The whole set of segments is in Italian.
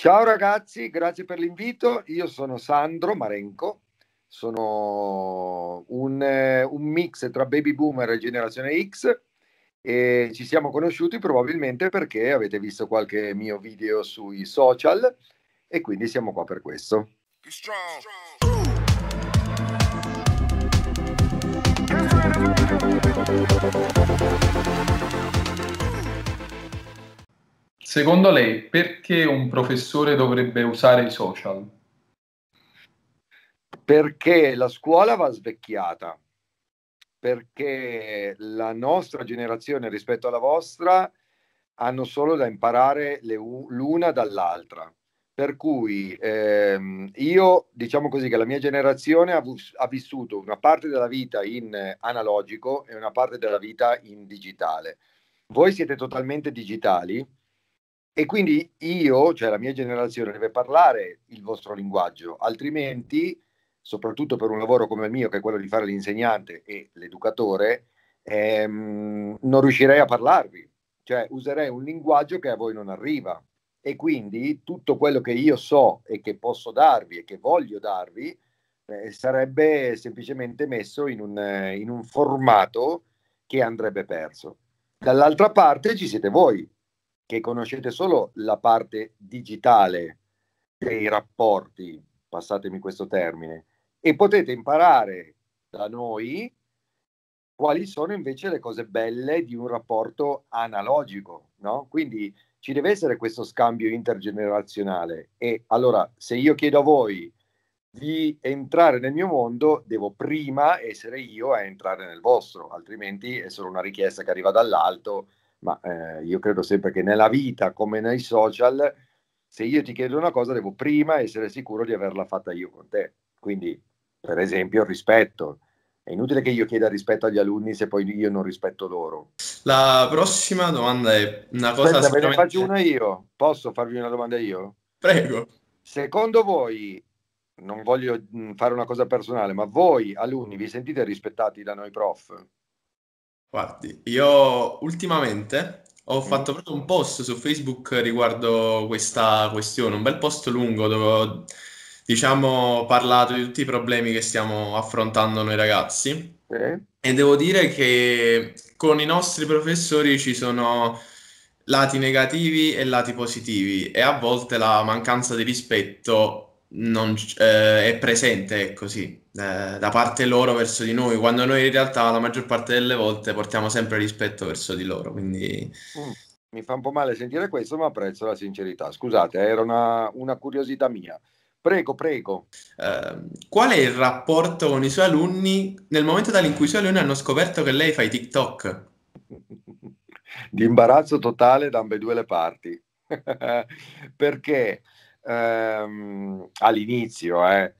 Ciao ragazzi, grazie per l'invito. Io sono Sandro Marenco, sono un, eh, un, mix tra baby boomer e generazione X e ci siamo conosciuti probabilmente perché avete visto qualche mio video sui social e quindi siamo qua per questo. Strong. Secondo lei, perché un professore dovrebbe usare i social? Perché la scuola va svecchiata, perché la nostra generazione rispetto alla vostra hanno solo da imparare le, l'una dall'altra. Per cui ehm, io, diciamo così, che la mia generazione ha, ha vissuto una parte della vita in analogico e una parte della vita in digitale. Voi siete totalmente digitali, e quindi io, cioè la mia generazione, deve parlare il vostro linguaggio, altrimenti, soprattutto per un lavoro come il mio, che è quello di fare l'insegnante e l'educatore, ehm, non riuscirei a parlarvi. Cioè userei un linguaggio che a voi non arriva. E quindi tutto quello che io so e che posso darvi e che voglio darvi eh, sarebbe semplicemente messo in un, eh, in un formato che andrebbe perso. Dall'altra parte ci siete voi, che conoscete solo la parte digitale dei rapporti, passatemi questo termine, e potete imparare da noi quali sono invece le cose belle di un rapporto analogico, no? Quindi ci deve essere questo scambio intergenerazionale e allora se io chiedo a voi di entrare nel mio mondo, devo prima essere io a entrare nel vostro, altrimenti è solo una richiesta che arriva dall'alto ma eh, io credo sempre che nella vita come nei social, se io ti chiedo una cosa devo prima essere sicuro di averla fatta io con te. Quindi, per esempio, rispetto. È inutile che io chieda rispetto agli alunni se poi io non rispetto loro. La prossima domanda è una cosa... Aspetta, sicuramente... ve ne faccio una io. Posso farvi una domanda io? Prego. Secondo voi, non voglio mm, fare una cosa personale, ma voi alunni vi sentite rispettati da noi prof? Guardi, io ultimamente ho mm. fatto proprio un post su Facebook riguardo questa questione, un bel post lungo dove ho, diciamo, parlato di tutti i problemi che stiamo affrontando noi ragazzi eh. e devo dire che con i nostri professori ci sono lati negativi e lati positivi e a volte la mancanza di rispetto non, eh, è presente, è così. Eh, da parte loro verso di noi, quando noi in realtà la maggior parte delle volte portiamo sempre rispetto verso di loro. Quindi... Mm, mi fa un po' male sentire questo, ma apprezzo la sincerità. Scusate, eh, era una, una curiosità mia. Prego, prego. Eh, qual è il rapporto con i suoi alunni nel momento in cui i suoi alunni hanno scoperto che lei fa i TikTok? L'imbarazzo totale da ambedue le parti. Perché ehm, all'inizio, eh,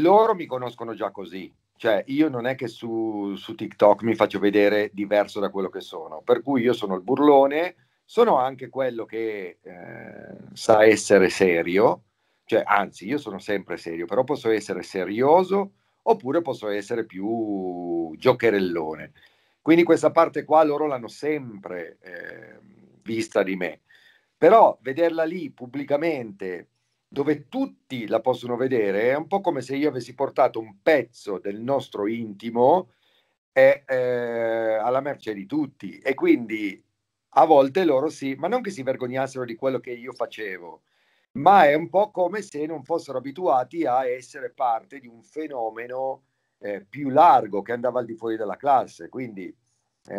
loro mi conoscono già così, cioè io non è che su, su, TikTok mi faccio vedere diverso da quello che sono, per cui io sono il burlone, sono anche quello che eh, sa essere serio, cioè anzi io sono sempre serio, però posso essere serioso oppure posso essere più giocherellone. Quindi questa parte qua loro l'hanno sempre eh, vista di me, però vederla lì pubblicamente dove tutti la possono vedere, è un po' come se io avessi portato un pezzo del nostro intimo eh, eh, alla merce di tutti e quindi a volte loro sì, ma non che si vergognassero di quello che io facevo, ma è un po' come se non fossero abituati a essere parte di un fenomeno eh, più largo che andava al di fuori della classe. Quindi eh,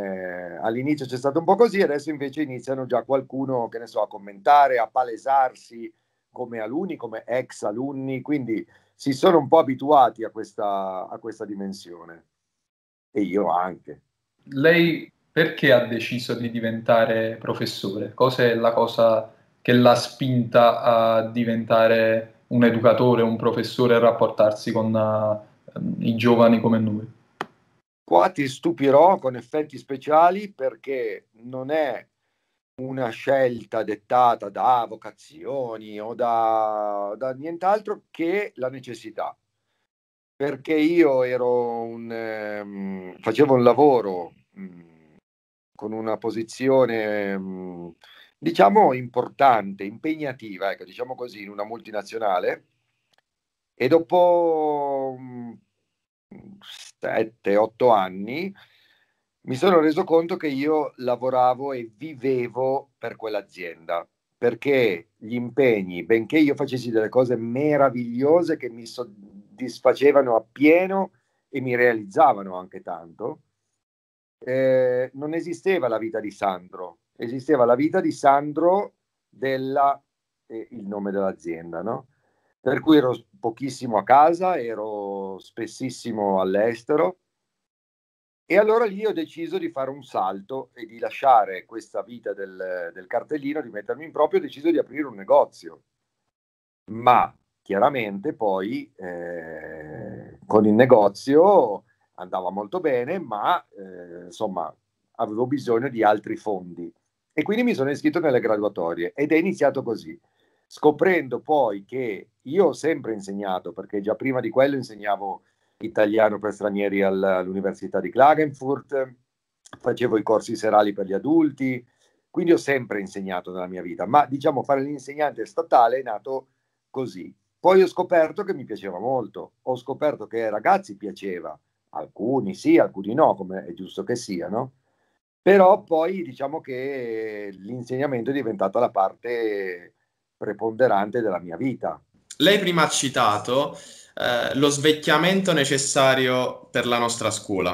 all'inizio c'è stato un po' così, adesso invece iniziano già qualcuno, che ne so, a commentare, a palesarsi, come alunni, come ex alunni, quindi si sono un po' abituati a questa, a questa dimensione e io anche. Lei perché ha deciso di diventare professore? Cosa è la cosa che l'ha spinta a diventare un educatore, un professore, a rapportarsi con uh, i giovani come noi? Qua ti stupirò con effetti speciali perché non è una scelta dettata da vocazioni o da, da nient'altro che la necessità. Perché io ero un, ehm, facevo un lavoro mh, mhmm, con una posizione, mh, mhmm, diciamo, importante, impegnativa, ecco, diciamo così, in una multinazionale. E dopo 7-8 mhmm, anni mi sono reso conto che io lavoravo e vivevo per quell'azienda perché gli impegni, benché io facessi delle cose meravigliose che mi soddisfacevano appieno e mi realizzavano anche tanto, eh, non esisteva la vita di Sandro, esisteva la vita di Sandro della, eh, il nome dell'azienda, no? Per cui ero pochissimo a casa, ero spessissimo all'estero, e allora lì ho deciso di fare un salto e di lasciare questa vita del, del cartellino, di mettermi in proprio, ho deciso di aprire un negozio. Ma chiaramente poi eh, con il negozio andava molto bene, ma eh, insomma avevo bisogno di altri fondi. E quindi mi sono iscritto nelle graduatorie ed è iniziato così, scoprendo poi che io ho sempre insegnato, perché già prima di quello insegnavo italiano per stranieri all'Università di Klagenfurt, facevo i corsi serali per gli adulti, quindi ho sempre insegnato nella mia vita, ma diciamo fare l'insegnante statale è nato così. Poi ho scoperto che mi piaceva molto, ho scoperto che ai ragazzi piaceva, alcuni sì, alcuni no, come è giusto che siano, però poi diciamo che l'insegnamento è diventata la parte preponderante della mia vita. Lei prima ha citato eh, lo svecchiamento necessario per la nostra scuola.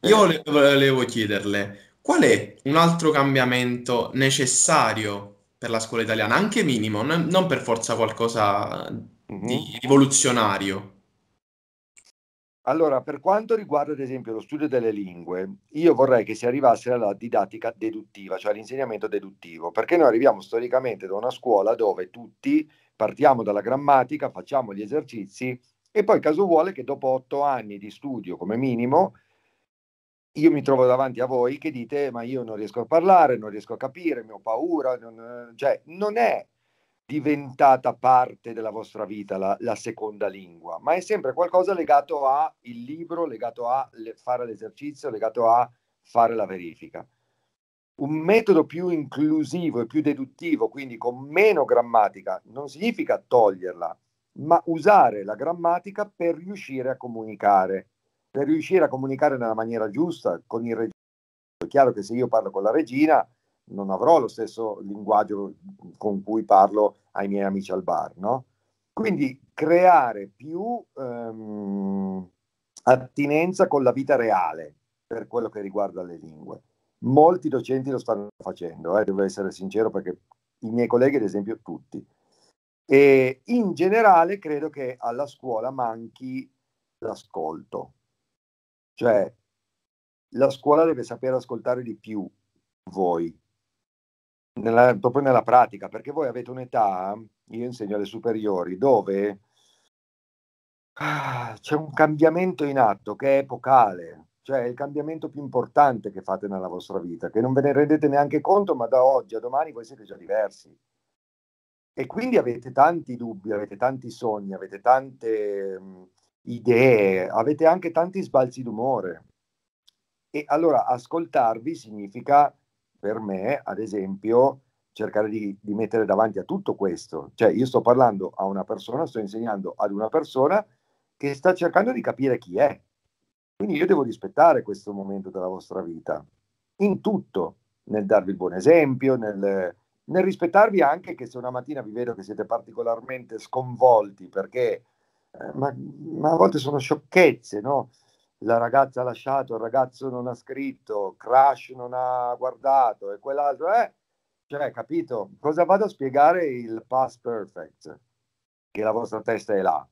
Io eh. volevo, volevo chiederle qual è un altro cambiamento necessario per la scuola italiana, anche minimo, non, non per forza qualcosa di mm-hmm. rivoluzionario. Allora, per quanto riguarda ad esempio lo studio delle lingue, io vorrei che si arrivasse alla didattica deduttiva, cioè all'insegnamento deduttivo, perché noi arriviamo storicamente da una scuola dove tutti partiamo dalla grammatica, facciamo gli esercizi e poi caso vuole che dopo otto anni di studio come minimo io mi trovo davanti a voi che dite ma io non riesco a parlare, non riesco a capire, ho paura, non, cioè non è diventata parte della vostra vita la, la, seconda lingua, ma è sempre qualcosa legato al libro, legato a le, fare l'esercizio, legato a fare la verifica un metodo più inclusivo e più deduttivo, quindi con meno grammatica, non significa toglierla, ma usare la grammatica per riuscire a comunicare, per riuscire a comunicare nella maniera giusta con il regista. È chiaro che se io parlo con la regina non avrò lo stesso linguaggio con cui parlo ai miei amici al bar, no? Quindi creare più ehm, attinenza con la vita reale per quello che riguarda le lingue. Molti docenti lo stanno facendo, eh, devo essere sincero perché i miei colleghi, ad esempio, tutti. E in generale credo che alla scuola manchi l'ascolto, cioè la scuola deve sapere ascoltare di più voi, nella, proprio nella pratica, perché voi avete un'età, io insegno alle superiori, dove ah, c'è un cambiamento in atto che è epocale, cioè è il cambiamento più importante che fate nella vostra vita, che non ve ne rendete neanche conto, ma da oggi a domani voi siete già diversi. E quindi avete tanti dubbi, avete tanti sogni, avete tante mh, idee, avete anche tanti sbalzi d'umore. E allora ascoltarvi significa, per me, ad esempio, cercare di, di mettere davanti a tutto questo. Cioè io sto parlando a una persona, sto insegnando ad una persona che sta cercando di capire chi è, quindi io devo rispettare questo momento della vostra vita, in tutto, nel darvi il buon esempio, nel, nel rispettarvi anche che se una mattina vi vedo che siete particolarmente sconvolti perché eh, ma, ma, a volte sono sciocchezze, no? La ragazza ha lasciato, il ragazzo non ha scritto, Crash non ha guardato e quell'altro, eh? Cioè, capito? Cosa vado a spiegare il past perfect? Che la vostra testa è là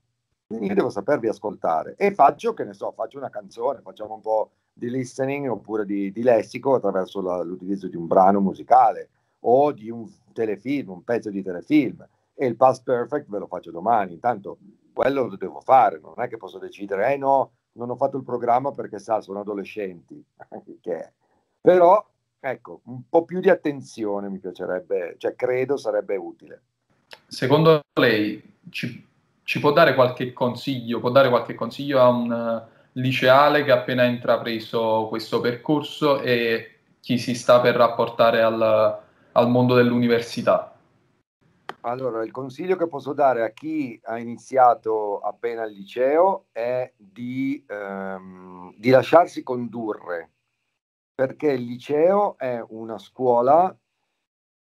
io devo sapervi ascoltare e faccio, che ne so, faccio una canzone, facciamo un po' di listening oppure di, di lessico attraverso la, l'utilizzo di un brano musicale o di un telefilm, un pezzo di telefilm e il pass perfect ve lo faccio domani, intanto quello lo devo fare, non è che posso decidere, eh no, non ho fatto il programma perché sa, sono adolescenti, che è. però ecco, un po' più di attenzione mi piacerebbe, cioè credo sarebbe utile. Secondo lei ci ci può dare qualche consiglio, può dare qualche consiglio a un eh, liceale che ha appena intrapreso questo percorso e chi si sta per rapportare al, al mondo dell'università? Allora, il consiglio che posso dare a chi ha iniziato appena il liceo è di, ehm, di lasciarsi condurre, perché il liceo è una scuola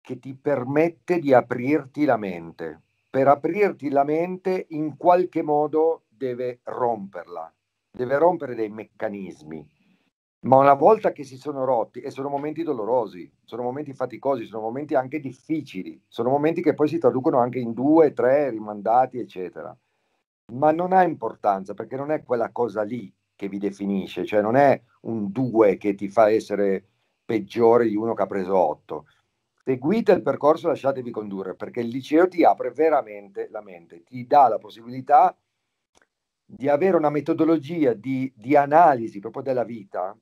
che ti permette di aprirti la mente per aprirti la mente in qualche modo deve romperla, deve rompere dei meccanismi. Ma una volta che si sono rotti, e sono momenti dolorosi, sono momenti faticosi, sono momenti anche difficili, sono momenti che poi si traducono anche in due, tre rimandati, eccetera. Ma non ha importanza perché non è quella cosa lì che vi definisce, cioè non è un due che ti fa essere peggiore di uno che ha preso otto. Seguite il percorso, lasciatevi condurre, perché il liceo ti apre veramente la mente, ti dà la possibilità di avere una metodologia di, di analisi proprio della vita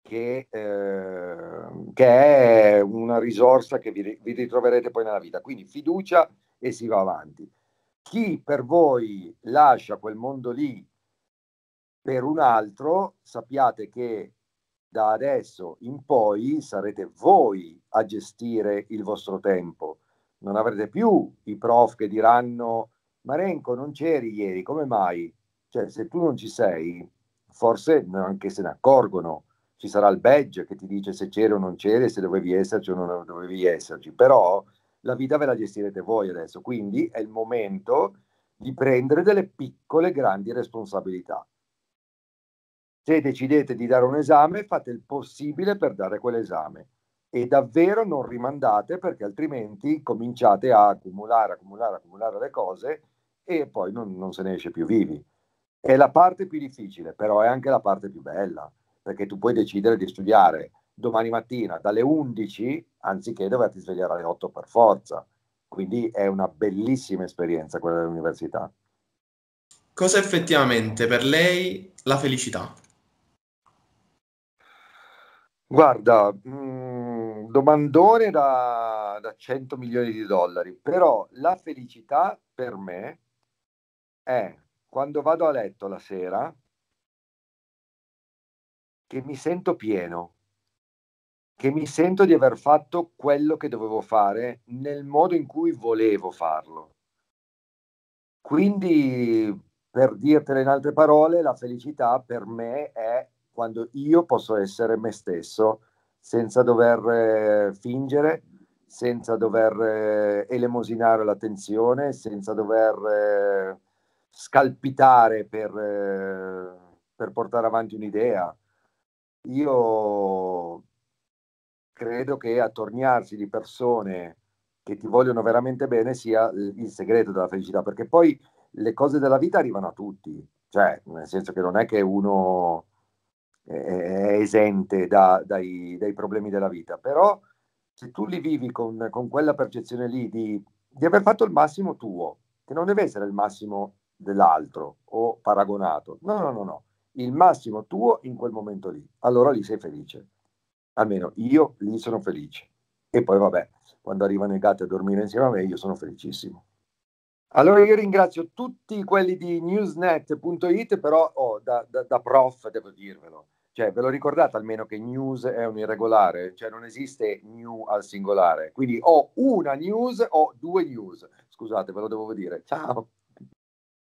che, eh, che, è una risorsa che vi, vi ritroverete poi nella vita. Quindi fiducia e si va avanti. Chi per voi lascia quel mondo lì per un altro, sappiate che da adesso in poi sarete voi a gestire il vostro tempo. Non avrete più i prof che diranno Marenco non c'eri ieri, come mai? Cioè se tu non ci sei, forse anche se ne accorgono, ci sarà il badge che ti dice se c'eri o non c'eri, se dovevi esserci o non dovevi esserci, però la vita ve la gestirete voi adesso, quindi è il momento di prendere delle piccole grandi responsabilità. Se decidete di dare un esame, fate il possibile per dare quell'esame e davvero non rimandate perché altrimenti cominciate a accumulare, accumulare, accumulare le cose e poi non, non, se ne esce più vivi. È la parte più difficile, però è anche la parte più bella, perché tu puoi decidere di studiare domani mattina dalle 11 anziché doverti svegliare alle 8 per forza. Quindi è una bellissima esperienza quella dell'università. Cosa effettivamente per lei la felicità? Guarda, mm, domandone da, da 100 milioni di dollari, però la felicità per me è quando vado a letto la sera che mi sento pieno, che mi sento di aver fatto quello che dovevo fare nel modo in cui volevo farlo. Quindi, per dirtelo in altre parole, la felicità per me è quando io posso essere me stesso senza dover eh, fingere, senza dover eh, elemosinare l'attenzione, senza dover eh, scalpitare per, per portare avanti un'idea. Io credo che attorniarsi di persone che ti vogliono veramente bene sia il segreto della felicità, perché poi le cose della vita arrivano a tutti, cioè nel senso che non è che uno è esente da, dai, dai, problemi della vita, però se tu li vivi con, con quella percezione lì di, di, aver fatto il massimo tuo, che non deve essere il massimo dell'altro o paragonato, no, no, no, no, il massimo tuo in quel momento lì, allora lì sei felice, almeno io lì sono felice. E poi vabbè, quando arrivano i gatti a dormire insieme a me, io sono felicissimo. Allora io ringrazio tutti quelli di newsnet.it, però oh, da, da, da, prof devo dirvelo. Cioè, ve lo ricordate almeno che news è un irregolare, cioè non esiste new al singolare. Quindi ho una news o due news. Scusate, ve lo devo dire. Ciao.